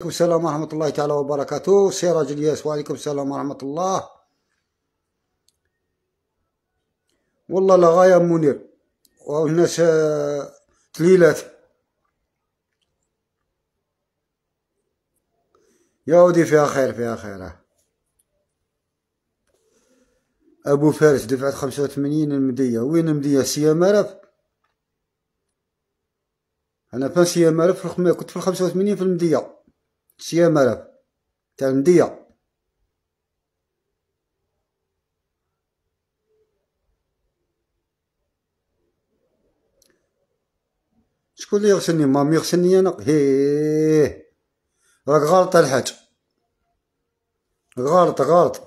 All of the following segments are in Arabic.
عليكم السلام ورحمة الله تعالى وبركاته سراج الياس وعليكم السلام ورحمة الله والله لغاية منير الناس آه، تليلات يا ودي فيها خير فيها خير أبو فارس دفعت خمسة وثمانين المدية وين المدية سيام ألف أنا فان سيام ألف كنت في الخمسة وثمانين في المدية سيامرة تاع المدية شكون لي يغسلني مامي يغسلني انا هيه راك غالط الحاج غالط غالط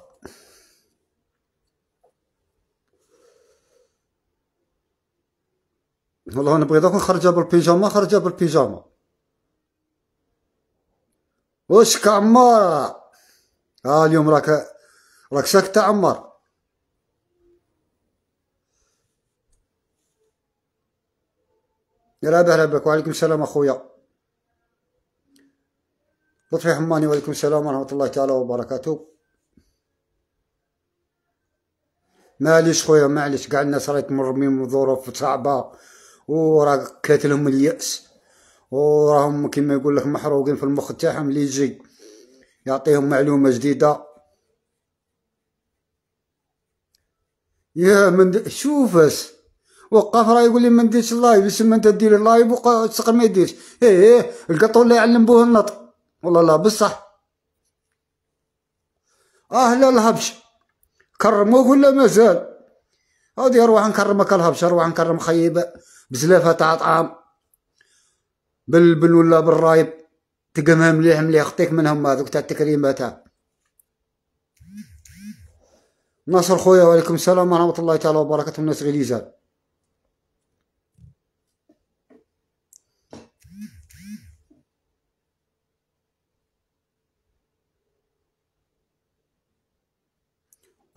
والله انا بغيت نخرجها بالبيجامه خرجها بالبيجامه وش عمار اه اليوم راك راك ساكت عمار يا رابح ربك وعليكم السلام اخويا لطفي حماني وعليكم السلام ورحمه الله تعالى وبركاته معليش خويا معليش كاع الناس راهي تمر من ظروف صعبه وراك كاتلهم الياس وراهم كيما يقول لك محروقين في المخ تاعهم اللي يجي يعطيهم معلومه جديده يا من شوف اس وقف راه يقول لي ما نديرش اللايف يسمى انت دير اللايف وتسقر ما يديرش ايه ايه القطو اللي يعلم به النطق والله لا بصح اهلا الهبش كرموك ولا مازال هادي اروح نكرمك الهبش اروح نكرم خيبه بزلافه تاع طعام باللبن ولا بالرايب تقمها مليح مليح خطيك منهم هذوك تاع التكريمات ناصر خويا وعليكم السلام ورحمة الله تعالى وبركاته الناس غليزان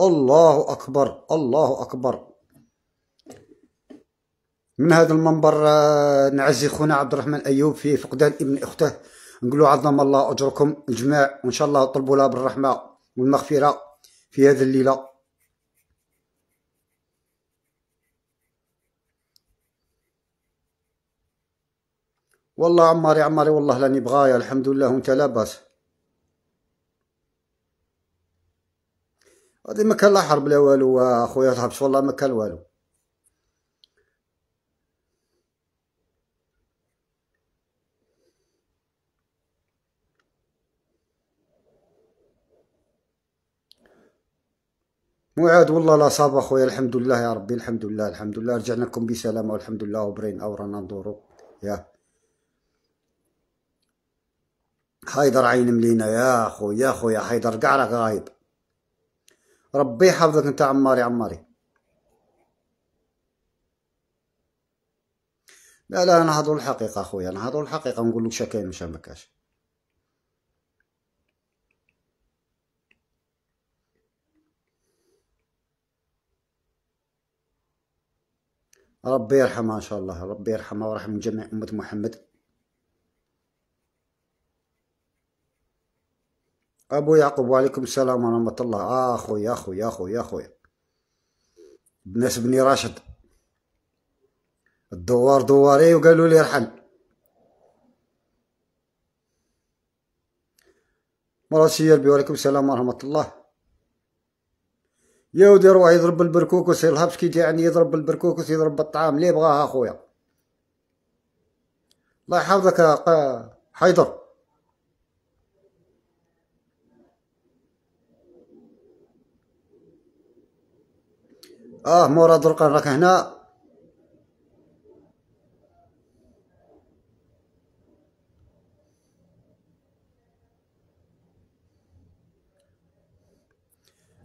الله أكبر الله أكبر من هذا المنبر آه، نعزي خونا عبد الرحمن ايوب في فقدان ابن اخته نقولوا عظم الله اجركم الجماع وان شاء الله طلبوا له بالرحمه والمغفره في هذه الليله والله عماري عماري والله لاني بغايا الحمد لله وانت لاباس هذه ما كان لا حرب لا والو آه، اخويا تهبش والله ما كان والو وعاد والله لا صاب اخويا الحمد لله يا ربي الحمد لله الحمد لله رجعنا لكم بسلامه والحمد لله وبرين او رانا ندورو يا حيدر عين ملينا يا خويا يا خويا حيدر كاع راك غايب ربي يحفظك انت عماري عماري لا لا نهضروا الحقيقه اخويا نهضروا الحقيقه نقول لك شكاين وشا ما كاش ربي يرحمها ان شاء الله ربي يرحمها ويرحم جميع امه محمد ابو يعقوب وعليكم السلام ورحمه الله اخويا اخويا اخويا اخويا الناس بني راشد الدوار دواري وقالوا لي ارحل مراسي يربي وعليكم السلام ورحمه الله يا ودي روح يضرب البركوكس كي يعني يضرب بالبركوكس يضرب بالطعام ليه بغاها اخويا الله يحفظك حيدر اه مراد درقا هنا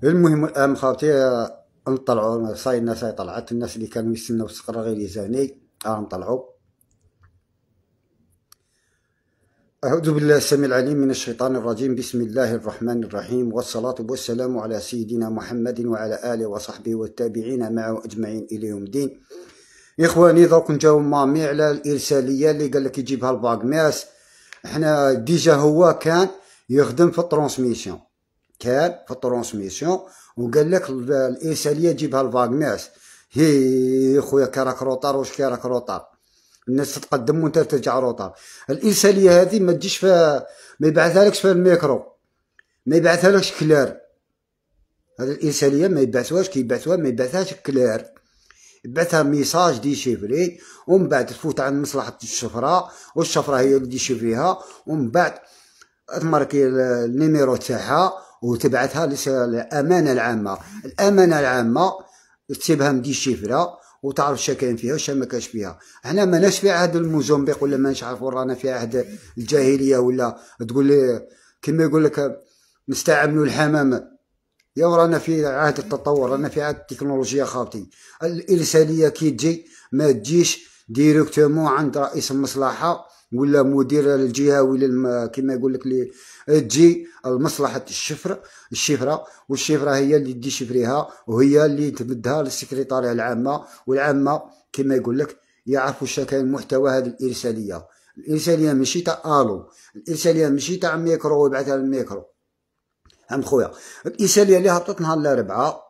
المهم الان خاوتي نطلعوا صاي الناس طلعت الناس اللي كانوا يستناو الصقر غير يزاني راه نطلعوا أعوذ بالله السميع العليم من الشيطان الرجيم بسم الله الرحمن الرحيم والصلاة والسلام على سيدنا محمد وعلى آله وصحبه والتابعين معه أجمعين إلى يوم الدين إخواني دوك نجاوب مامي على الإرسالية اللي قال لك يجيبها الباكماس احنا ديجا هو كان يخدم في الترانسميسيون كان في الترونسميسيون وقال لك الايساليه جيبها لفاغناس هي خويا كراك روطار واش كراك روطار الناس تتقدم وانت ترجع روطار الايساليه هذه ما تجيش في ما يبعثها لكش في الميكرو ما يبعثها لكش كلار هذه الانسانيه ما يبعثوهاش كي يبعثوها ما يبعثهاش كلار بعثها ميساج ديشيفري ومن بعد تفوت عند مصلحه الشفره والشفره هي اللي ديشيفريها ومن بعد تماركي النيميرو تاعها وتبعثها للامانه العامه الامانه العامه تسيبها مدي الشفرة وتعرف شا كاين فيها وشا ما كاش فيها حنا ماناش في عهد الموزمبيق ولا ماناش عارف رانا في عهد الجاهليه ولا تقول لي كما يقول لك نستعملوا الحمام يا رانا في عهد التطور رانا في عهد التكنولوجيا خاوتي الارساليه كي تجي ما تجيش ديريكتومون عند رئيس المصلحه ولا مدير الجهه ولا كما يقول لك تجي لمصلحة الشفرة الشفرة والشفرة هي اللي تدي شفريها وهي اللي تمدها للسكرتارية العامة والعامة كما يقول لك يعرفوا شكل محتوى هذه الإرسالية الإرسالية ماشي تاع ألو الإرسالية ماشي تاع ميكرو ويبعثها للميكرو هم خويا الإرسالية اللي هبطت نهار الأربعاء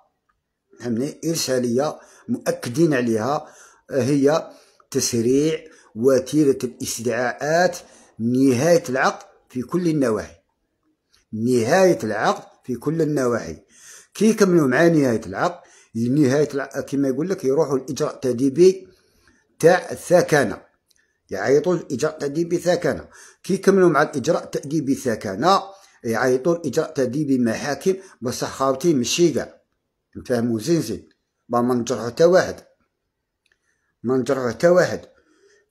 فهمني إرسالية مؤكدين عليها آه، هي تسريع وتيرة الاستدعاءات نهاية العقد في كل النواحي نهاية العقد في كل النواحي كي يكملوا مع نهاية العقد نهاية العقد كما يقول لك يروحوا الإجراء التأديبي تاع الثكنة يعيطوا الإجراء التأديبي ثكنة كي يكملوا مع الإجراء التأديبي ثكنة يعيطوا الإجراء التأديبي محاكم بصح خاوتي ماشي كاع نفهمو زين زين ما نجرحو حتى واحد ما نجرحو حتى واحد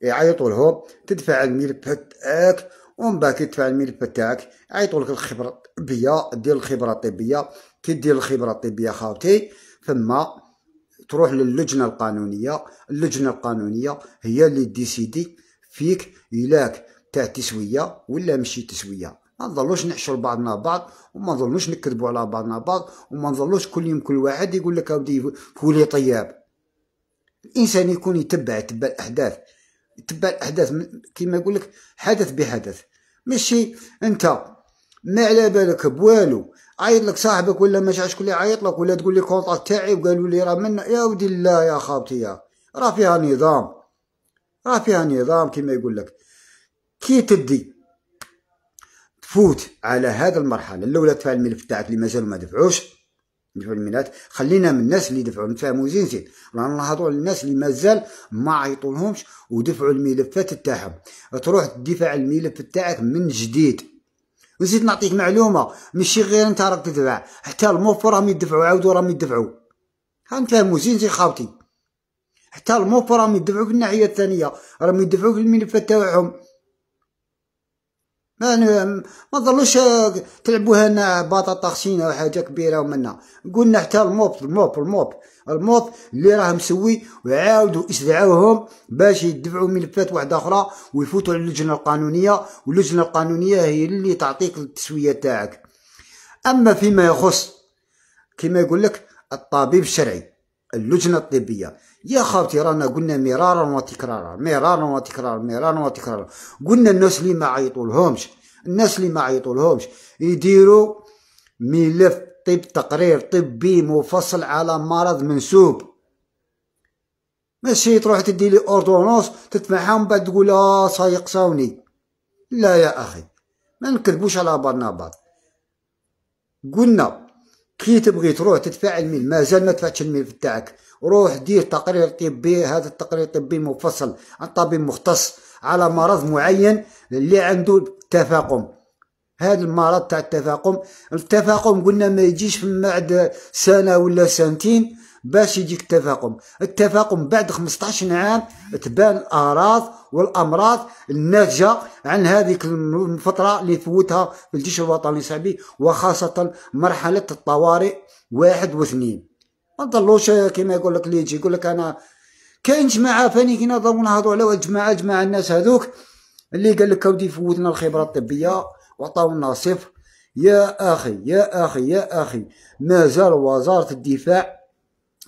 يعيطوا لهم تدفع الملف حتاك ومن بعد كي تفعل الملف تاعك عيطوا لك الخبره الطبيه دير الخبره الطبيه كي دير الخبره الطبيه خاوتي ثم تروح للجنه القانونيه اللجنه القانونيه هي اللي ديسيدي فيك إلاك تاع تسويه ولا ماشي تسويه ما نظلوش نحشر بعضنا بعض وما نظلوش نكذبوا على بعضنا بعض وما نظلوش كل يوم كل واحد يقول لك اودي فولي طياب الانسان يكون يتبع يتبع الاحداث يتبع الاحداث كيما يقول لك حدث بحدث ماشي انت ما على بالك بوالو عيط لك صاحبك ولا ماشي عارف شكون اللي عيط لك ولا تقول لي كونطاكت تاعي وقالوا لي راه من يا ودي لا يا خاوتي يا راه فيها نظام راه فيها نظام كما يقول لك كي تدي تفوت على هذا المرحله الاولى تفعل الملف تاعك اللي مازال ما دفعوش يدفعوا الميلات خلينا من الناس اللي دفعوا نفهموا زين زين رانا نهضروا الناس اللي مازال ما عيطولهمش ودفعوا الملفات تاعهم تروح تدفع الملف تاعك من جديد نزيد نعطيك معلومه ماشي غير انت راك تدفع حتى الموفر راهم يدفعوا عاودوا راهم يدفعوا نفهموا زين زين خاوتي حتى الموفر راهم يدفعوا في الناحيه الثانيه راهم يدفعوا في الملفات تاعهم ما ما ظلوش تلعبوها لنا بطاطا خشينه وحاجه حاجه كبيره ومنا قلنا حتى الموب الموب الموب الموب اللي راه مسوي وعاودوا اسدعوهم باش يدفعوا ملفات واحده اخرى ويفوتوا على اللجنه القانونيه واللجنه القانونيه هي اللي تعطيك التسويه تاعك اما فيما يخص كما يقول لك الطبيب الشرعي اللجنه الطبيه يا خاوتي رانا قلنا مرارا وتكرارا مرارا وتكرارا مرارا وتكرارا قلنا الناس اللي ما عيطولهمش الناس اللي ما عيطولهمش يديروا ملف طب تقرير طبي مفصل على مرض منسوب ماشي تروح تدي لي اوردونونس تدفعها بعد تقول اه سيقصوني لا يا اخي ما نكذبوش على بعضنا بعض قلنا كي تبغي تروح تدفع الميل ما زال ما دفعتش الميل تاعك روح دير تقرير طبي هذا التقرير الطبي مفصل عن طبيب مختص على مرض معين اللي عنده تفاقم هذا المرض تاع التفاقم التفاقم قلنا ما يجيش من بعد سنه ولا سنتين باش يجيك التفاقم التفاقم بعد 15 عام تبان الاعراض والامراض الناتجه عن هذه الفتره اللي في الجيش الوطني الشعبي وخاصه مرحله الطوارئ واحد واثنين ما نضلوش كما يقول لك اللي يجي يقول لك انا كاين جماعه فاني كي نهضروا على الجماعه جماعه الناس هذوك اللي قال لك اودي فوتنا الخبره الطبيه وعطاونا صفر يا اخي يا اخي يا اخي مازال وزاره الدفاع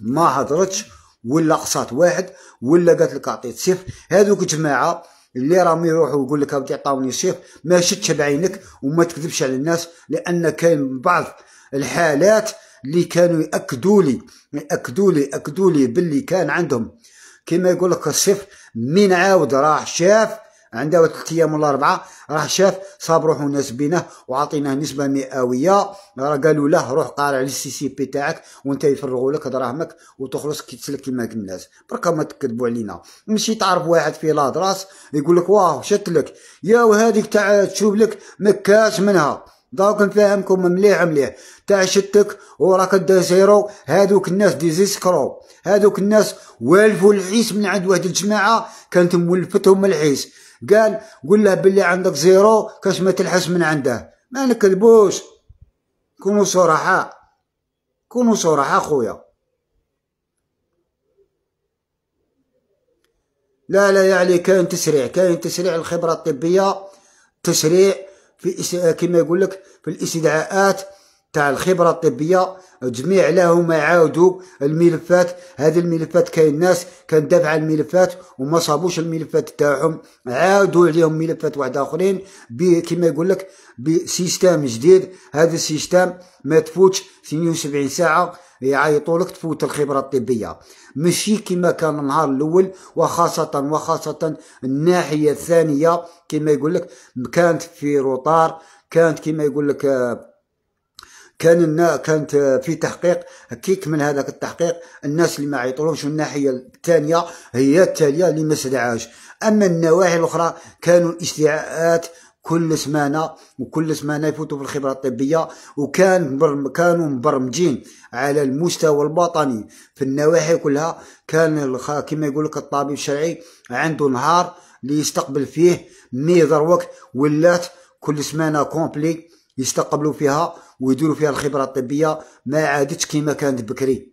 ما هضرتش ولا قصات واحد ولا قالت لك اعطيت صفر هذوك جماعه اللي راهم يروحوا يقول لك اودي عطاوني صفر ما شدش بعينك وما تكذبش على الناس لان كاين بعض الحالات اللي كانوا ياكدوا لي ياكدوا لي ياكدوا لي باللي كان عندهم كما يقول لك السيف من عاود راح شاف عنده ثلاث ايام ولا اربعه راه شاف صاب روحو ناس بينه وعطيناه نسبه مئويه راه قالوا له روح قارع على السي سي بي تاعك وانت يفرغوا لك دراهمك وتخلص كي تسلك كيما الناس بركا ما تكذبوا علينا ماشي تعرف واحد في لادراس يقول لك واه شتلك يا وهذيك تاع تشوف لك مكاش منها دوك نفهمكم مليح مليح تاع شتك وراك دازيرو هذوك الناس ديزيسكرو هذوك الناس والفوا العيس من عند واحد الجماعه كانت مولفتهم العيس قال قول له باللي عندك زيرو كاش ما تلحس من عنده ما نكذبوش كونوا صرحاء كونوا صرحاء خويا لا لا يعني كاين تسريع كاين تسريع الخبره الطبيه تسريع في كما يقول لك في الاستدعاءات تاع الخبره الطبيه جميع لهم يعاودوا الملفات هذه الملفات كاين ناس كان دافع الملفات وما صابوش الملفات تاعهم عاودوا عليهم ملفات واحد اخرين كما يقول لك بسيستم جديد هذا السيستم ما تفوتش 72 ساعه يعيطوا لك تفوت الخبره الطبيه ماشي كما كان النهار الاول وخاصه وخاصه الناحيه الثانيه كما يقول لك كانت في روطار كانت كما يقول لك آه، كان كانت في تحقيق كيك من هذاك التحقيق الناس اللي ما عيطولهمش الناحيه الثانيه هي التاليه اللي ما استدعاش اما النواحي الاخرى كانوا الاستدعاءات كل سمانه وكل سمانه يفوتوا بالخبره الطبيه وكان مبرم كانوا مبرمجين على المستوى الوطني في النواحي كلها كان كما يقول لك الطبيب الشرعي عنده نهار اللي يستقبل فيه مي ذروك ولات كل سمانه كومبلي يستقبلوا فيها ويديروا فيها الخبره الطبيه ما عادتش كما كانت بكري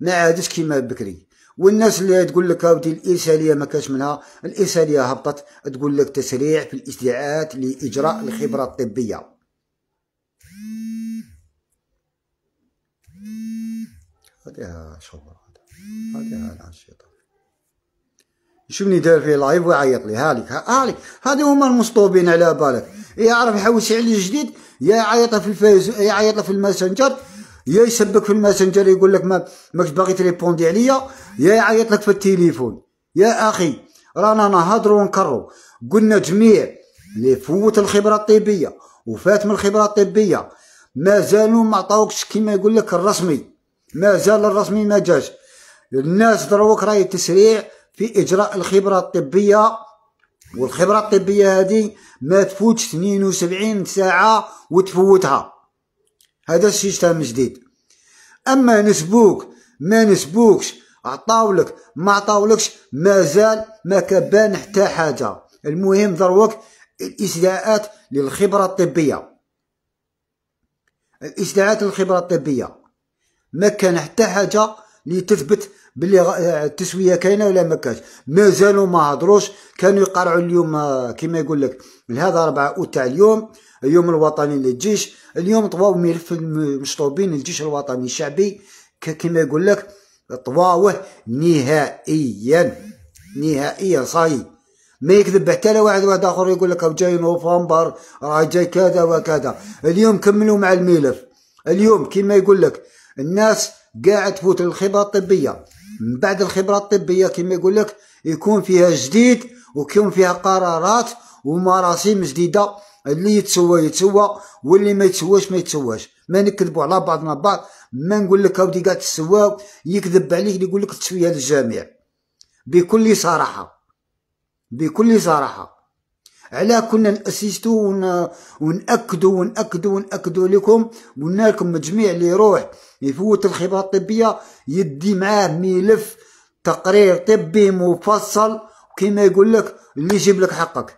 ما عادتش كما بكري والناس اللي تقول لك اودي الاساليه ما كاش منها الاساليه هبطت تقول لك تسريع في الاستدعاءات لاجراء الخبره الطبيه هذا شغل هذا هذا الانشطه شوفني داير فيه لايف ويعيط لي هالك هالك هادو هما المصطوبين على بالك يعرف يحوس عليه جديد يا يعيط في الفيس يعيط في الماسنجر يا يسبك في الماسنجر يقول لك ما ماكش باغي تريبوندي عليا يا يعيط لك في التليفون يا اخي رانا نهضروا ونكروا قلنا جميع اللي فوت الخبره الطبيه وفات من الخبره الطبيه مازالوا ما عطاوكش كيما يقول لك الرسمي مازال الرسمي ما جاش الناس دروك راهي تسريع في اجراء الخبره الطبيه والخبره الطبيه هذه ما تفوتش 72 ساعه وتفوتها هذا السيستم جديد اما نسبوك ما نسبوكش عطاولك ما عطاولكش مازال ما كبان حتى حاجه المهم دروك الاستدعاءات للخبره الطبيه الاستدعاءات للخبره الطبيه ما كان حتى حاجه لتثبت بلي آه، التسويه كاينه ولا ما كاش مازالوا ما هضروش كانوا يقرعوا اليوم آه، كما يقول لك من هذا 4 اوت تاع اليوم اليوم الوطني للجيش اليوم طواو ملف المشطوبين الجيش الوطني الشعبي كما يقول لك طواوه نهائيا نهائيا صاي ما يكذب حتى لا واحد واحد اخر يقول لك جاي نوفمبر راه جاي كذا وكذا اليوم كملوا مع الملف اليوم كما يقول لك الناس كاع تفوت الخبره الطبيه من بعد الخبره الطبيه كما يقول لك يكون فيها جديد ويكون فيها قرارات ومراسيم جديده اللي يتسوى يتسوى واللي ما يتسواش ما يتسواش ما نكذبوا على بعضنا بعض ما نقول لك اودي قاعد تسوا يكذب عليك يقول لك تسويها للجميع بكل صراحه بكل صراحه علاه كنا ناسيستو ون... ونأكدو ونأكدو ونأكدو لكم قلنا لكم جميع اللي يروح يفوت الخبرة الطبية يدي معاه ملف تقرير طبي مفصل كيما يقول لك اللي يجيب لك حقك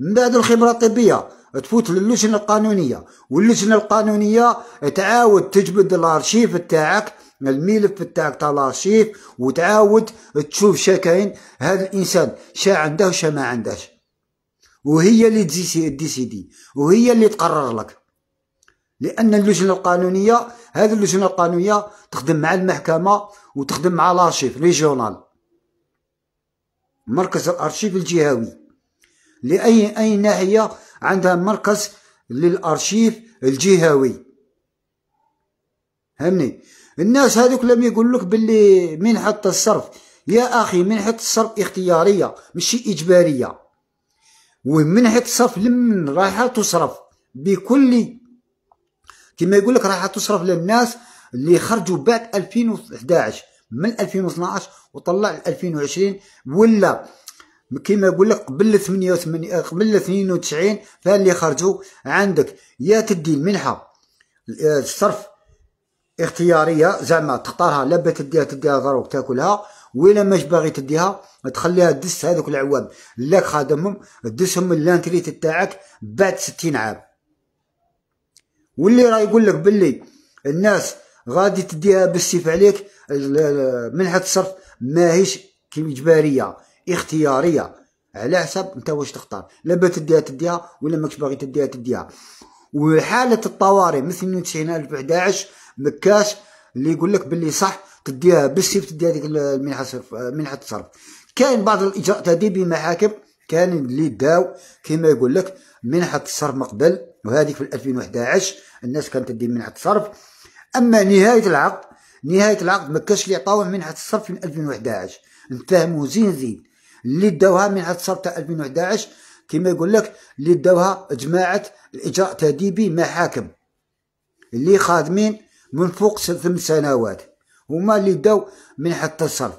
من بعد الخبرة الطبية تفوت للجنة القانونية واللجنة القانونية تعاود تجبد الارشيف تاعك الملف تاعك تاع لارشيف وتعاود تشوف شا كاين هذا الانسان شا عنده وشا ما عندهش وهي اللي ديسيدي وهي اللي تقرر لك لان اللجنه القانونيه هذه اللجنه القانونيه تخدم مع المحكمه وتخدم مع لارشيف ريجيونال مركز الارشيف الجهوي لاي اي ناحيه عندها مركز للارشيف الجهوي فهمني الناس هذوك لم يقول لك باللي منحة الصرف يا أخي منحة الصرف اختيارية ماشي إجبارية ومنحة الصرف لمن راح تصرف بكل كما يقول لك راح تصرف للناس اللي خرجوا بعد 2011 من 2012 وطلع 2020 ولا كما يقول لك قبل 88 قبل 92 فاللي خرجوا عندك يا تدي المنحه آه، الصرف اختياريه زعما تختارها لا بك تديها تديها ضروك تاكلها ولا ماش باغي تديها تخليها تدس هذوك العوام لاك خادمهم تدسهم اللانتريت تاعك بعد ستين عام واللي راه يقول لك باللي الناس غادي تديها بالسيف عليك منحة الصرف ماهيش كيما اجباريه اختياريه على حسب انت واش تختار لا با تديها تديها ولا ماكش باغي تديها تديها وحاله الطوارئ من 92011 مكاش اللي يقول لك باللي صح تديها بالسيف تدي هذيك المنحه منحه الصرف كاين بعض الاجراءات هذه بمحاكم كان اللي داو كما يقول لك منحه الصرف من قبل وهذيك في 2011 الناس كانت تدي منحه الصرف اما نهايه العقد نهايه العقد ما كانش اللي عطاوه منحه الصرف من 2011 نفهموا زين زين اللي داوها منحه الصرف تاع 2011 كما يقول لك اللي داوها جماعه الاجراء التاديبي محاكم اللي خادمين من فوق ثمان سنوات هما اللي داو من حتى الصرف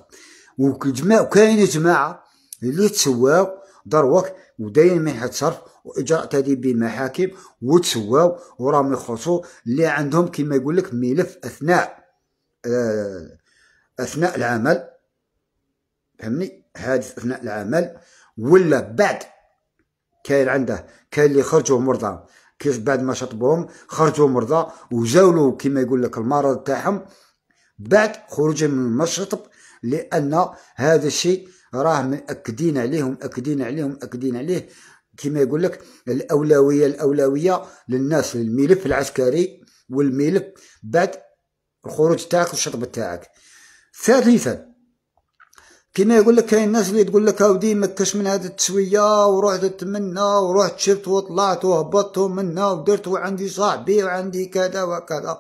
وجماعة وكاين جماعة اللي تسواو دروك وداين منحة صرف واجراء تاديب المحاكم وتسواو وراهم يخلصوا اللي عندهم كما يقول لك ملف اثناء آه، اثناء العمل فهمني حادث اثناء العمل ولا بعد كاين عنده كاين اللي خرجوا مرضى كيف بعد ما شطبوهم خرجوا مرضى وجاولوا كما يقول لك المرض تاعهم بعد خروجهم من المشطب لان هذا الشيء راه مأكدين عليه ومأكدين عليه ومأكدين عليه كما يقول لك الاولويه الاولويه للناس للملف العسكري والملف بعد الخروج تاعك والشطب تاعك ثالثا كيما يقول لك كاين الناس اللي تقول لك اودي كاش من هذه التسويه ورحت تمنى ورحت شفت وطلعت وهبطت ومنا ودرت وعندي صاحبي وعندي كذا وكذا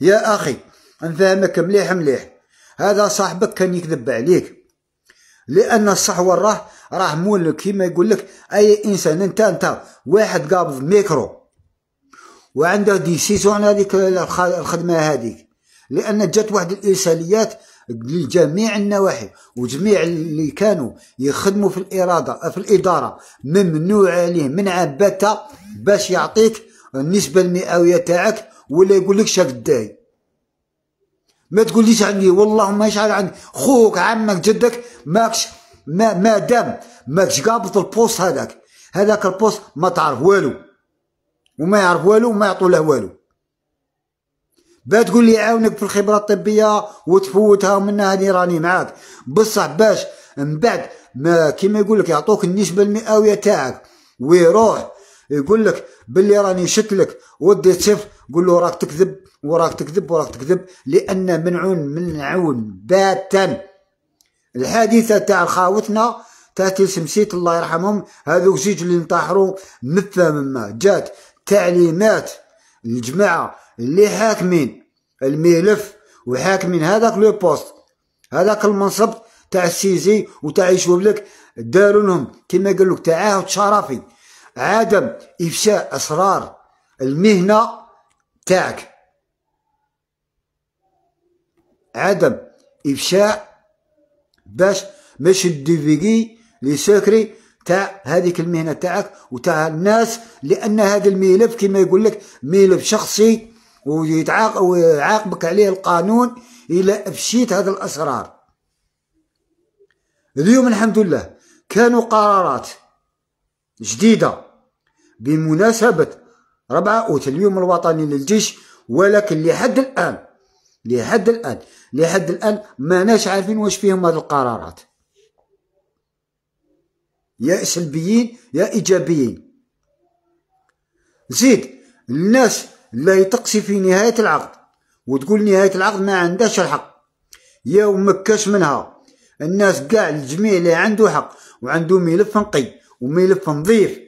يا اخي نفهمك مليح مليح هذا صاحبك كان يكذب عليك لان الصح وراه راه مول كيما يقول لك اي انسان انت انت واحد قابض ميكرو وعنده دي سيزون هذيك الخدمه هذيك لان جات واحد الارساليات لجميع النواحي وجميع اللي كانوا يخدموا في الإرادة في الإدارة ممنوع عليه من عبتة باش يعطيك النسبة المئوية تاعك ولا يقول لك شاك داي ما تقوليش عندي والله ما يشعر عندي خوك عمك جدك ماكش ما ما دام ماكش قابط البوست هذاك هذاك البوست ما تعرف والو وما يعرف والو وما يعطوا له والو باه تقول لي عاونك في الخبره الطبيه وتفوتها ومنها هذه راني معاك بصح باش من بعد ما كيما يقول لك يعطوك النسبه المئويه تاعك ويروح يقول لك باللي راني شتلك ودي تشف قول له راك تكذب وراك تكذب وراك تكذب لان منعون منعون باتا الحادثه تاع خاوتنا تاتي سمسيت الله يرحمهم هذوك زيج اللي انتحروا مثل مما جات تعليمات الجماعه اللي حاكمين الملف وحاكمين هذاك لو بوست هذاك المنصب تاع السيزي وتاع يشوبلك داروا لهم كما قالوا لك تعاهد شرفي عدم افشاء اسرار المهنه تاعك عدم افشاء باش مش الديفيغي لي سكري تاع هذيك المهنه تاعك وتاع الناس لان هذا الملف كما يقول لك ملف شخصي ويعاقبك عليه القانون إلى أفشيت هذا الأسرار اليوم الحمد لله كانوا قرارات جديدة بمناسبة ربعة أوت اليوم الوطني للجيش ولكن لحد الآن لحد الآن لحد الآن ما ناش عارفين واش فيهم هذه القرارات يا سلبيين يا إيجابيين زيد الناس لا يتقصي في نهاية العقد وتقول نهاية العقد ما عندهاش الحق يا ومكاش منها الناس كاع الجميع اللي عنده حق وعنده ملف نقي وملف نظيف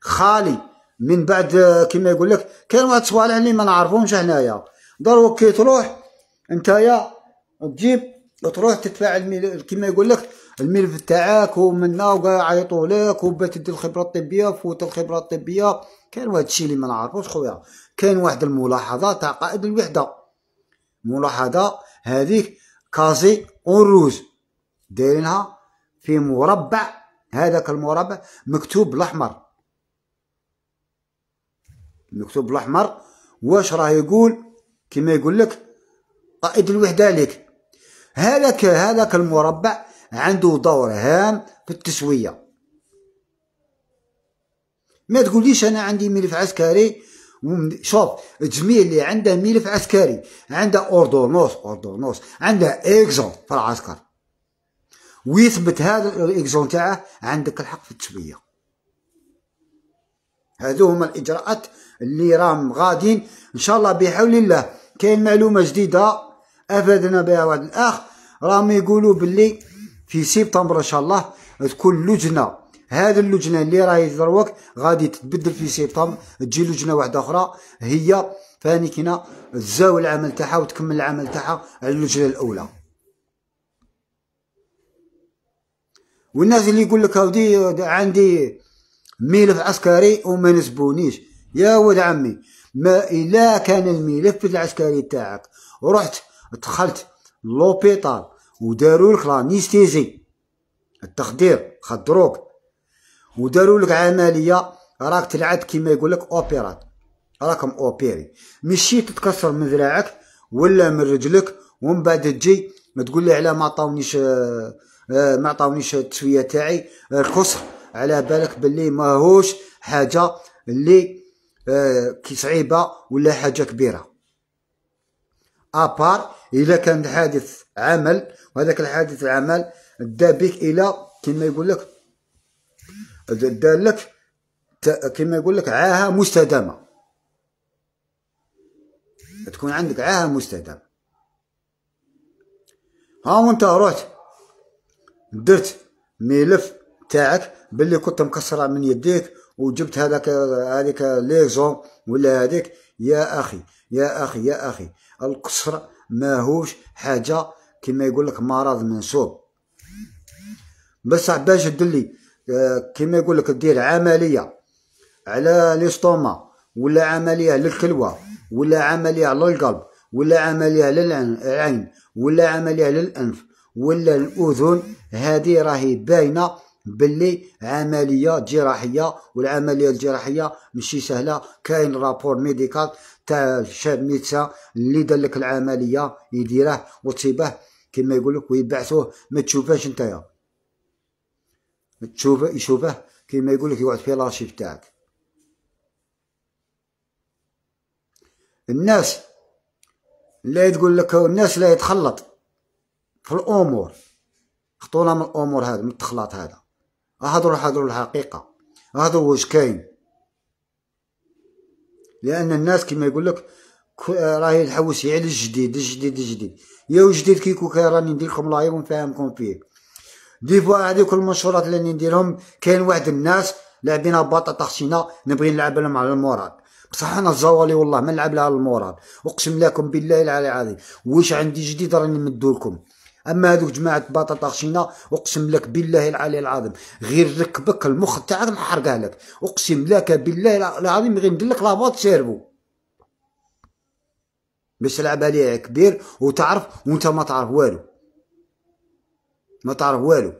خالي من بعد كما يقول لك كاين واحد الصوالح اللي ما نعرفوهمش حنايا دروك كي تروح نتايا تجيب تروح تدفع كما يقول لك الملف تاعك ومنا وعيطوا لك وبات تدي الخبره الطبيه فوت الخبره الطبيه كاين واحد الشيء اللي ما نعرفوش خويا كاين واحد الملاحظه تاع قائد الوحده ملاحظه هذيك كازي اون روز دايرينها في مربع هذاك المربع مكتوب بالاحمر مكتوب بالاحمر واش راه يقول كما يقول لك قائد الوحده لك هذاك هذاك المربع عنده دور هام في التسويه ما تقوليش انا عندي ملف عسكري شوف الجميع اللي عنده ملف عسكري عنده اوردونوس اوردونوس عنده اكزون في العسكر ويثبت هذا الاكزون تاعه عندك الحق في التسويه هذو هما الاجراءات اللي راهم غادين ان شاء الله بحول الله كاين معلومه جديده افادنا بها واحد الاخ راهم يقولوا باللي في سبتمبر ان شاء الله تكون لجنه هذه اللجنه اللي راهي دروك غادي تتبدل في سبتمبر تجي لجنه واحده اخرى هي فاني كنا تزاول العمل تاعها وتكمل العمل تاعها على اللجنه الاولى والناس اللي يقول لك هاودي عندي ملف عسكري وما نسبونيش يا ولد عمي ما الا كان الملف العسكري تاعك رحت دخلت لوبيطال وداروا لك لانيستيزي التخدير خدروك وداروا لك عمليه راك تلعب كيما يقول لك اوبيرات راكم اوبيري مشي تتكسر من ذراعك ولا من رجلك ومن بعد تجي تقول لي على ما عطاونيش آه، آه، ما عطاونيش التسويه تاعي الكسر على بالك باللي ماهوش حاجه اللي آه، كي صعيبه ولا حاجه كبيره ابار الا كان حادث عمل وهذاك الحادث العمل دا الى كما يقول لك دالك كما يقول لك عاهه مستدامه تكون عندك عاهه مستدامه ها وانت رحت درت ملف تاعك باللي كنت مكسره من يديك وجبت هذاك هذيك ليزون ولا هذيك يا اخي يا اخي يا اخي القصر ماهوش حاجه كما يقول لك مرض منسوب بصح باش تدلي كما يقول لك دير عمليه على ليستوما ولا عمليه للكلوه ولا عمليه للقلب ولا عمليه للعين ولا عمليه للانف ولا الاذن هذه راهي باينه باللي عمليه جراحيه والعمليه الجراحيه ماشي سهله كاين رابور ميديكال تاع الشاب ميتسا اللي دار لك العمليه يديره وتصيبه كما يقول لك ويبعثوه ما تشوفهاش نتايا تشوفه يشوفه كيما يقول لك يقعد في الارشيف تاعك الناس لا تقول لك الناس لا يتخلط في الامور خطونا من الامور هذا من التخلاط هذا اهضروا هضروا الحقيقه هذا واش كاين لان الناس كيما يقول لك راه يحوس على الجديد الجديد الجديد يا الجديد كيكون راني ندير لكم لايف ونفهمكم فيه دي فوا هذوك المنشورات اللي نديرهم كاين واحد الناس لاعبين بطاطا خشينا نبغي نلعب لهم على المورال بصح انا الزوالي والله ما نلعب لها على المورال اقسم لكم بالله العلي العظيم واش عندي جديد راني لكم اما هذوك جماعه بطاطا خشينا اقسم لك بالله العلي العظيم غير ركبك المخ تاعك نحرقه لك اقسم لك بالله العظيم غير ندير لك لافوت سيربو باش تلعبها ليها كبير وتعرف وانت ما تعرف والو ما تعرف والو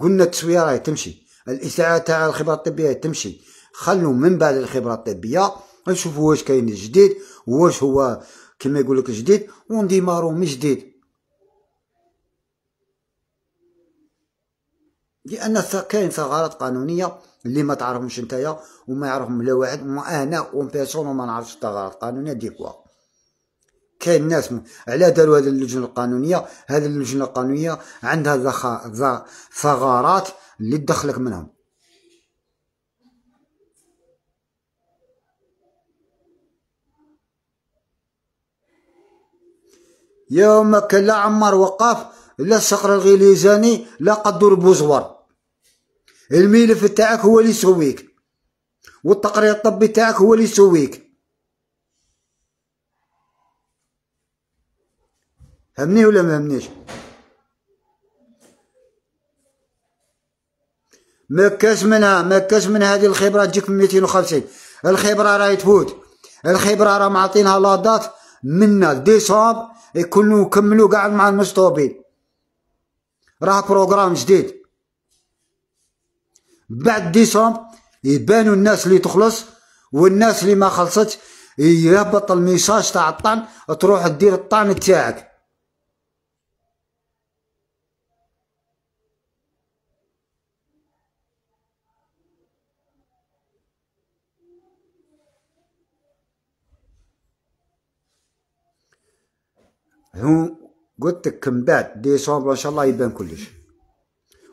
قلنا التسويه راهي تمشي الاساءه تاع الخبره الطبيه تمشي خلوا من بعد الخبره الطبيه نشوفوا واش كاين جديد واش هو كما يقول لك جديد ونديمارو من جديد لان كاين ثغرات قانونيه اللي ما تعرفهمش نتايا وما يعرفهم لا واحد وانا انا اون بيرسون وما نعرفش الثغرات القانونيه ديكوا كاين الناس على داروا هذه اللجنه القانونيه هذه اللجنه القانونيه عندها ذخ... ثغرات اللي تدخلك منهم يوم كان لا عمار وقاف لا الصقر الغليزاني لا قدور بوزوار الملف تاعك هو اللي يسويك والتقرير الطبي تاعك هو اللي يسويك فهمني ولا ما فهمنيش ما كاش منها ما كاش من هذه الخبره تجيك من 250 الخبره راهي تفوت الخبره راه معطينها لا دات منا ديسمبر يكونوا كملوا كاع مع المستوبين راه بروغرام جديد بعد ديسمبر يبانوا الناس اللي تخلص والناس اللي ما خلصت يهبط الميساج تاع الطن تروح دير الطن تاعك هو قلت لك من بعد ديسمبر ان شاء الله يبان كلش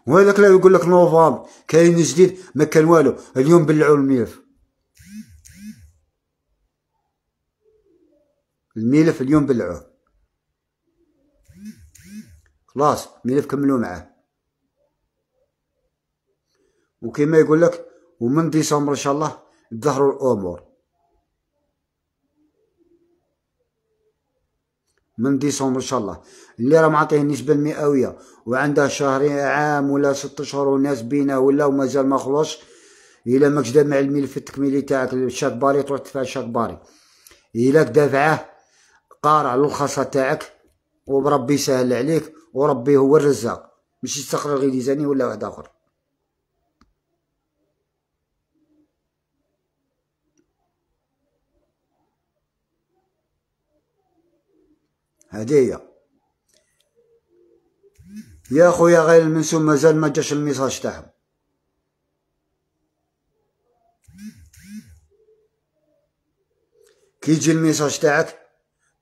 وهذاك لا يقول لك نوفمبر كاين جديد ما كان والو اليوم بلعوا الملف الملف اليوم بلعوه خلاص ملف كملوا معاه وكما يقول لك ومن ديسمبر ان شاء الله تظهروا الامور من ديسمبر ان شاء الله اللي راه معطيه النسبه المئويه وعنده شهرين عام ولا ست اشهر وناس بينه ولا ومازال ما خلصش الا ماكش دافع الملف التكميلي تاعك الشاك باري تروح تدفع الشاك باري الا دافعه قارع للخاصه تاعك وبربي يسهل عليك وربي هو الرزاق مش يستقر غير ديزاني ولا واحد اخر هدية يا خويا غير المنسوب مازال ما جاش الميساج تاعهم كي يجي الميساج تاعك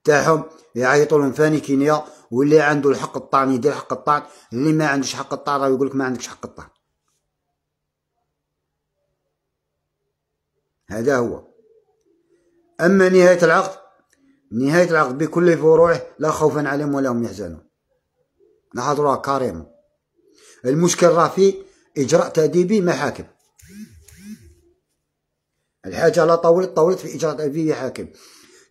تاعهم يعيطوا لهم فاني كينيا واللي عنده الحق الطعن يدير حق الطعن اللي ما عندوش حق الطعن راه يقولك ما عندكش حق الطعن هذا هو اما نهايه العقد نهاية العقد بكل فروعه لا خوفا عليهم ولا هم يحزنون نحط راه المشكل راه في إجراء تأديبي محاكم الحاجة لا طولت طولت في إجراء تأديبي حاكم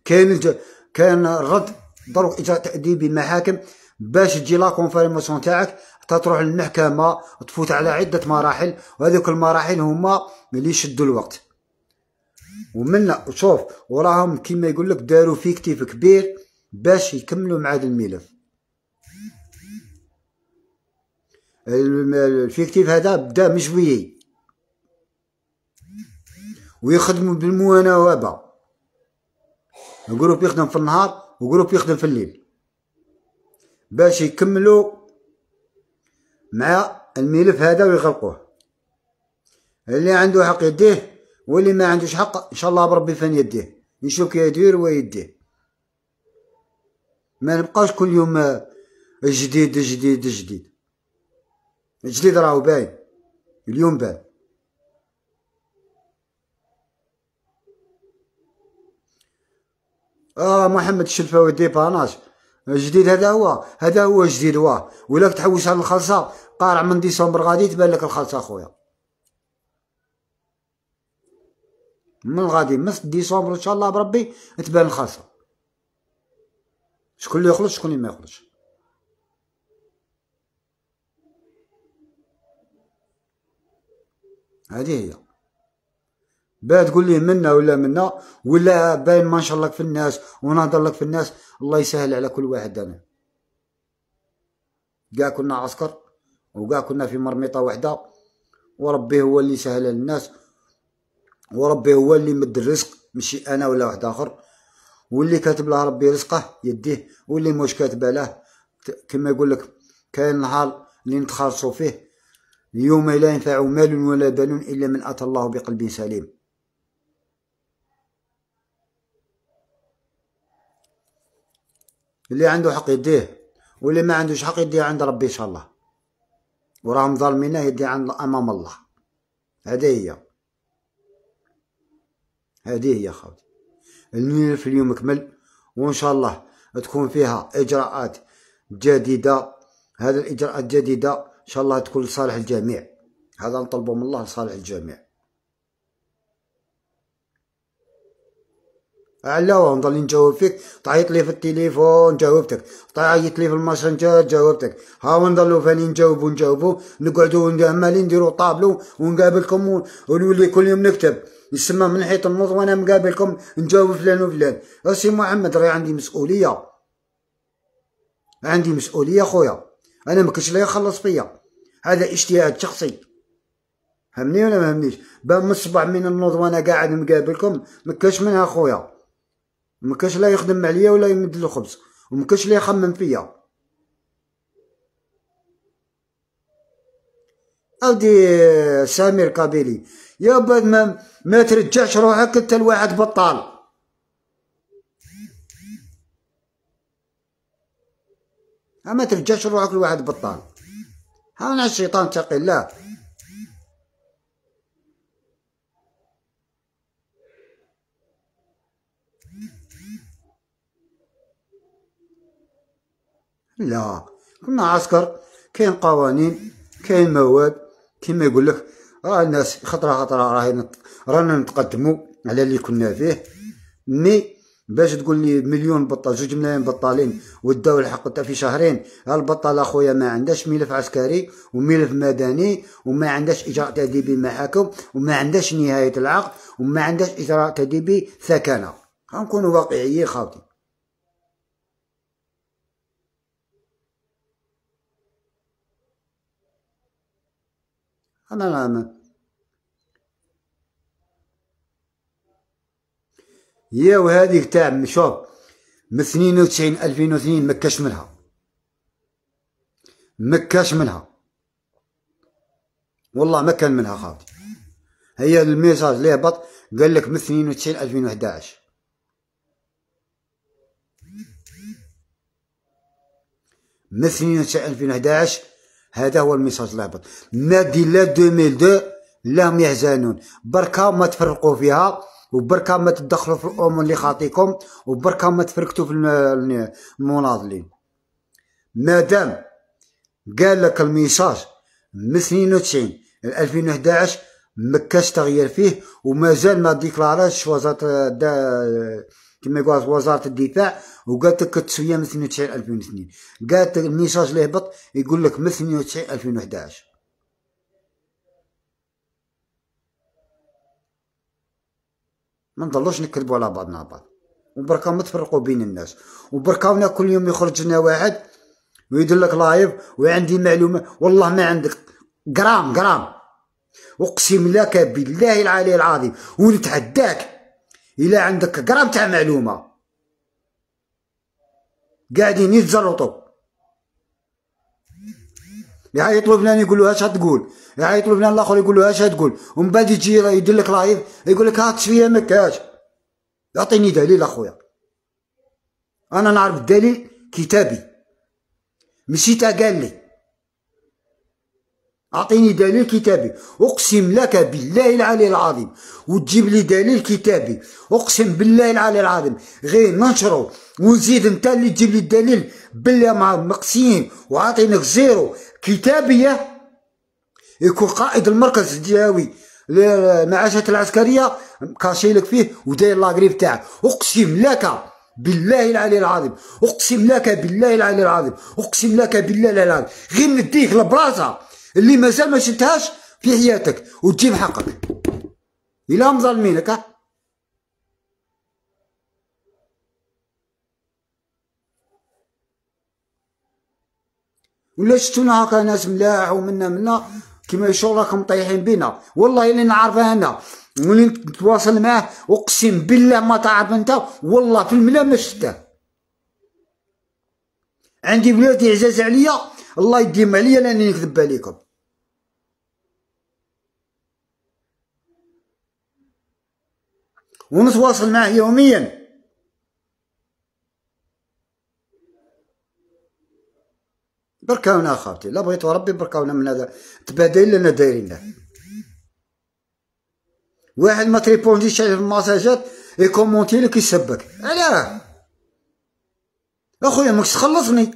كان الج... كان الرد ضروري إجراء تأديبي محاكم باش تجي لا كونفيرماسيون تاعك تروح للمحكمة تفوت على عدة مراحل وهذوك المراحل هما اللي يشدوا الوقت ومن شوف وراهم كيما يقول لك داروا فيكتيف كبير باش يكملوا مع هذا الملف الفيكتيف هذا بدا مجوي ويخدموا بالمناوبه جروب يخدم في النهار وجروب يخدم في الليل باش يكملوا مع الملف هذا ويغلقوه اللي عنده حق يديه واللي ما عندوش حق ان شاء الله بربي فان يديه نشوف يدير ويديه ما نبقاش كل يوم آه، جديد جديد جديد الجديد راهو باين اليوم باين اه محمد الشلفاوي ديباناج الجديد هذا هو هذا هو الجديد واه ولا تحوس على الخلصه قارع من ديسمبر غادي تبان لك الخلصه اخويا من غادي من ديسمبر ان شاء الله بربي تبان الخاصه شكون اللي يخرج شكون اللي ما يخرج هذه هي باه تقول لي منا ولا منا ولا باين ما نشر لك في الناس ونهضر لك في الناس الله يسهل على كل واحد انا كاع كنا عسكر وكاع كنا في مرميطه واحده وربي هو اللي سهل للناس وربي هو اللي مد الرزق ماشي انا ولا واحد اخر واللي كاتب له ربي رزقه يديه واللي مش كاتب له كما يقول لك كاين نهار اللي نتخلصوا فيه اليوم لا ينفع مال ولا بنون الا من اتى الله بقلب سليم اللي عنده حق يديه واللي ما عندوش حق يديه عند ربي ان شاء الله وراهم ظالمينه يديه عند امام الله هذه هي هذه هي خاوتي الملف اليوم كمل وان شاء الله تكون فيها اجراءات جديده هذا الاجراءات الجديده ان شاء الله تكون لصالح الجميع هذا نطلبه من الله لصالح الجميع علاوه نضل نجاوب فيك تعيط لي في التليفون جاوبتك تعيط لي في الماسنجر جاوبتك ها نضلو فاني نجاوبو نجاوبو نقعدو عمالين نديرو طابلو ونقابلكم ونولي كل يوم نكتب يسمى من حيط النوض وانا مقابلكم نجاوب فلان وفلان سي محمد راهي عندي مسؤوليه عندي مسؤوليه خويا انا ما كنتش لا يخلص فيا هذا اجتهاد شخصي فهمني ولا ما فهمنيش بان من من النوض وانا قاعد مقابلكم ما كاش منها خويا ما كاش لا يخدم عليا ولا يمد الخبز وما كاش لا يخمم فيا اودي سمير قابيلي يا بعد ما, ما ترجعش روحك انت الواحد بطال ما ترجعش روحك الواحد بطال ها انا الشيطان تقي الله لا كنا عسكر كاين قوانين كاين مواد كيما يقول لك راه الناس خطره خطره راهي رانا نتقدموا على اللي كنا فيه مي باش تقول لي مليون بطال جوج ملايين بطالين وداو الحق تاع في شهرين البطال اخويا ما عندهاش ملف عسكري وملف مدني وما عندهاش اجراء تاديبي محاكم وما عندهاش نهايه العقد وما عندهاش اجراء تاديبي ثكنه غنكونوا واقعيين خاوتي انا rana يا وهذيك تاع شوف من 92 2002 ما مكاش منها مكاش منها والله ما كان منها خاطر هي الميساج اللي هبط قال لك من 92 2011 من 92 2011 هذا هو الميساج الهبط نادي لا 2002 لهم يحزنون بركة ما تفرقوا فيها وبركة ما تدخلوا في الأمور اللي خاطيكم وبركة ما تفرقتوا في المناضلين مادام قال لك الميساج من 92 ل 2011 ما كاش تغيير فيه ومازال ما ديكلاراش وزارة آه، كما قالت وزاره الدفاع وقالت لك التسويه من 92 2002 قالت الميساج اللي هبط يقول لك من 92 2011 ما نضلوش نكذبوا على بعضنا بعض وبركا ما تفرقوا بين الناس وبركاونا كل يوم يخرج لنا واحد ويدير لك لايف وعندي معلومه والله ما عندك جرام جرام اقسم لك بالله العلي العظيم ونتعداك الا عندك غرام تاع معلومه قاعدين يتزرطوا يعيطوا لنا يقول له اش هتقول يعيطوا لنا الاخر يقول له اش هتقول ومن بعد يجي يدير لك لايف يقول لك هات شويه ما كاش اعطيني دليل اخويا انا نعرف الدليل كتابي مشيت قال لي اعطيني دليل كتابي اقسم لك بالله العلي العظيم وتجيب لي دليل كتابي اقسم بالله العلي العظيم غير ننشره ونزيد انت اللي تجيب لي الدليل بالله مع مقسيم واعطينك زيرو كتابيه يكون قائد المركز الجهوي المعاشات العسكريه لك فيه وداير لاغريب تاعك اقسم لك بالله العلي العظيم اقسم لك بالله العلي العظيم اقسم لك بالله العلي العظيم غير نديك لبلاصه اللي مازال ما شفتهاش في حياتك وتجيب حقك إلا مظلمينك ها ولا شفتونا هكا ناس ملاح ومنا منا كيما يشوف راكم طايحين بينا والله اللي نعرفه انا ملي نتواصل معاه اقسم بالله ما تعرف انت والله في الملا ما شفته عندي بلادي عزاز عليا الله يديم عليا لاني نكذب عليكم ونتواصل معه يوميا بركاونا اخوتي لا بغيتو ربي بركاونا من هذا تبادل لنا دايرين له واحد ما تريبونديش عليه المساجات يكومونتي لك يسبك علاه اخويا ماكش تخلصني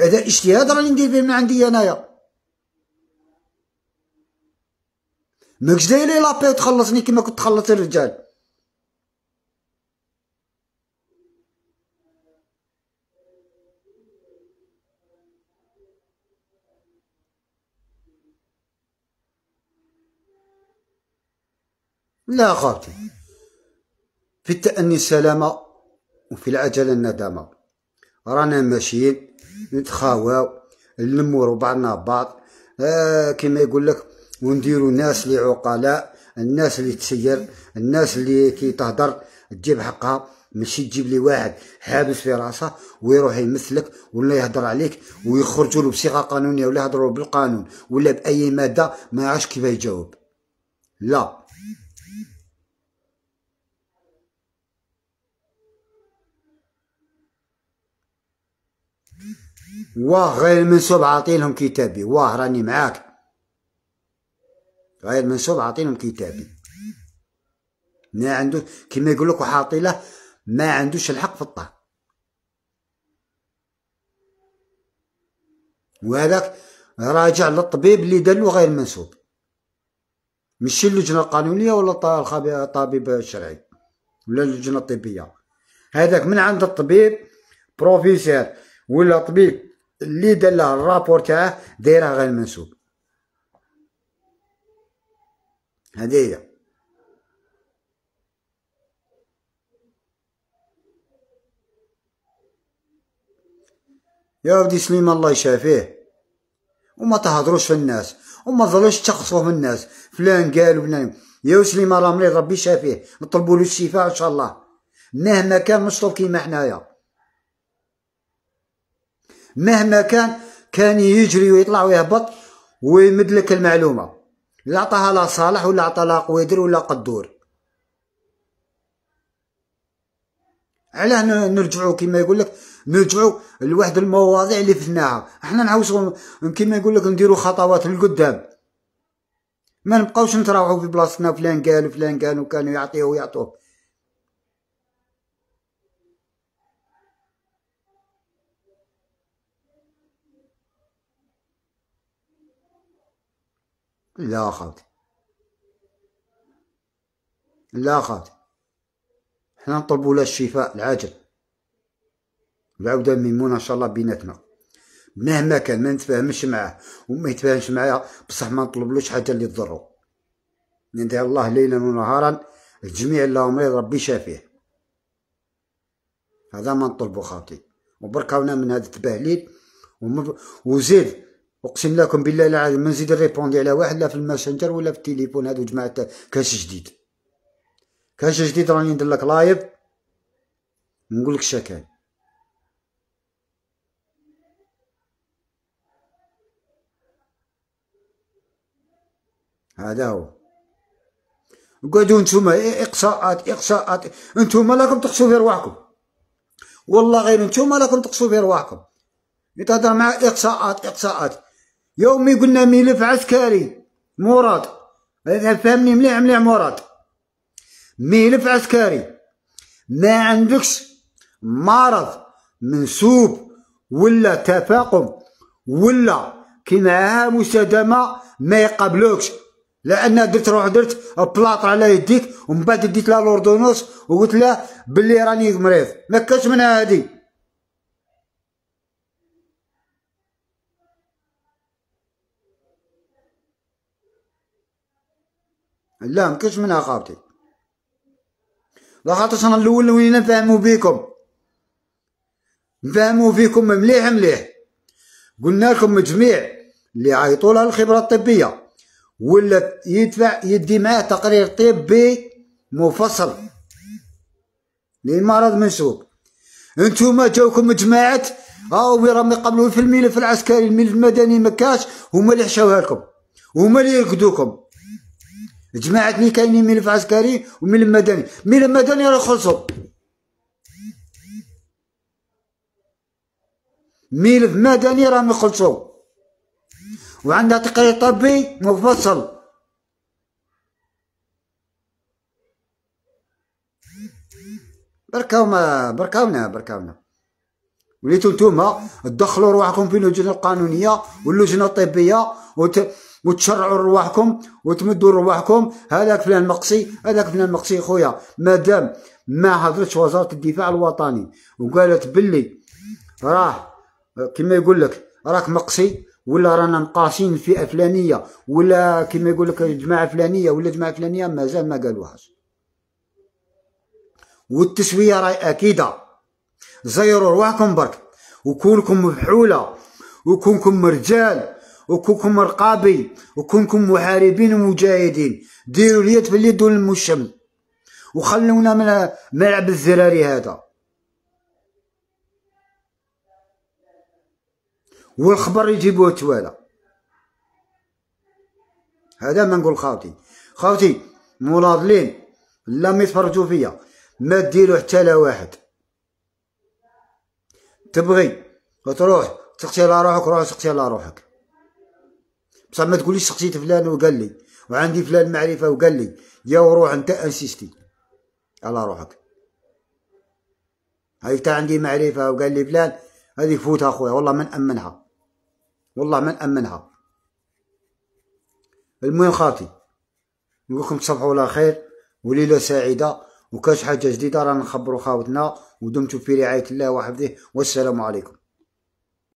هذا اجتهاد راني ندير به من عندي انايا ماكش داير لي لابي تخلصني كيما كنت تخلص الرجال لا خاطي في التأني السلامة وفي العجلة الندامة رانا ماشيين نتخاواو نلمو بعضنا بعض آه كما يقول لك ونديروا ناس اللي عقلاء الناس اللي تسير الناس اللي كي تهدر تجيب حقها ماشي تجيب لي واحد حابس في راسه ويروح يمثلك ولا يهضر عليك ويخرجوا له بصيغه قانونيه ولا يهضروا بالقانون ولا باي ماده ما عادش كيف يجاوب لا واه غير المنسوب عاطيلهم كتابي واه راني معاك غير منسوب عاطينهم كتابي ما عنده كما يقول لك حاطيله ما عندوش الحق في الطه وهذاك راجع للطبيب اللي دلو غير منسوب مش اللجنه القانونيه ولا الطبيب الشرعي ولا اللجنه الطبيه هذاك من عند الطبيب بروفيسور ولا طبيب اللي دله الرابور تاعه دايره غير منسوب هدية يا ودي سليم الله يشافيه وما تهضروش في الناس وما تظلوش تقصوا في الناس فلان قال وفلان يا سليم راه مريض ربي شافيه نطلبوا له الشفاء ان شاء الله مهما كان مشطوب كيما حنايا مهما كان كان يجري ويطلع ويهبط ويمدلك المعلومه لا عطاها لا صالح ولا عطاها لا قويدر ولا قدور علاه نرجعوا كما يقول لك نرجعوا لواحد المواضيع اللي فتناها احنا نعاوزوا كما يقول لك نديروا خطوات للقدام ما نبقاوش نتراوحوا في بلاصتنا فلان قال فلان قال وكانوا يعطيه ويعطوه لا خاوتي لا خاوتي حنا نطلبوا لها الشفاء العاجل العودة ميمونة ان شاء الله بيناتنا مهما كان ما نتفاهمش معاه وما يتفاهمش معايا بصح ما نطلبلوش حاجة اللي تضره ندعي الله ليلا ونهارا الجميع اللي مريض ربي شافيه هذا ما نطلبو خاطي وبركونا من هذا التبهليل وزيد اقسم لكم بالله العظيم ما نزيد نريبوندي على واحد لا في الماسنجر ولا في التليفون هادو جماعه كاش جديد كاش جديد راني ندير لك لايف نقول لك هذا هو قعدوا نتوما اقصاءات اقصاءات نتوما راكم تقصوا في رواحكم والله غير نتوما راكم تقصوا في رواحكم يتهضر مع اقصاءات اقصاءات يومي قلنا ملف عسكري مراد فهمني مليح مليح مراد ملف عسكري ما عندكش مرض منسوب ولا تفاقم ولا كي معاها مسادمه ما يقبلوكش لان درت روح درت بلاطر على يديك ومن بعد ديت لها لوردونوس وقلت لها بلي راني مريض ما كاش من هادي لا ما منها خاوتي لاخاطرش انا الاول وين نفهمو بيكم نفهمو فيكم مليح مليح قلنا لكم جميع اللي عيطوا لها الخبره الطبيه ولا يدفع يدي معاه تقرير طبي مفصل للمرض منسوب انتوما جاوكم جماعه هاو راهم قبلوا في الملف العسكري الملف المدني مكاش هما اللي حشاوها لكم هما اللي يرقدوكم اللي كاينين ملف عسكري ومن مدني ملف مدني راه خلصوا ملف مدني راه مخلصوا وعندها تقرير طبي مفصل بركاو ما بركاونا بركاونا وليتو نتوما دخلوا رواحكم في اللجنه القانونيه واللجنه الطبيه وت... وتشرعوا رواحكم وتمدوا رواحكم هذاك فلان مقصي هذاك فلان مقصي خويا مادام ما هضرتش وزاره الدفاع الوطني وقالت باللي راه كما يقول لك راك مقصي ولا رانا نقاسين في فلانيه ولا كما يقول لك جماعه فلانيه ولا جماعه فلانيه مازال ما قالوهاش والتسويه راهي اكيده زيروا رواحكم برك وكونكم فحوله وكونكم رجال وكونكم رقابي وكونكم محاربين ومجاهدين ديروا لي تبلدوا المشم وخلونا من ملعب الزراري هذا والخبر يجيبوه توالا هذا ما نقول خاوتي خاوتي مناضلين ما يتفرجوا فيا ما ديروا حتى لا واحد تبغي تروح تقتل روحك روح تقتل روحك بصح ما تقوليش سقسيت فلان وقال لي وعندي فلان معرفه وقال لي يا روح انت انسيستي على روحك هاي تاع عندي معرفه وقال لي فلان هذه فوتها اخويا والله ما نامنها والله ما نامنها المهم خاطي نقول لكم تصبحوا على خير وليله سعيده وكاش حاجه جديده رانا نخبروا خاوتنا ودمتم في رعايه الله وحفظه والسلام عليكم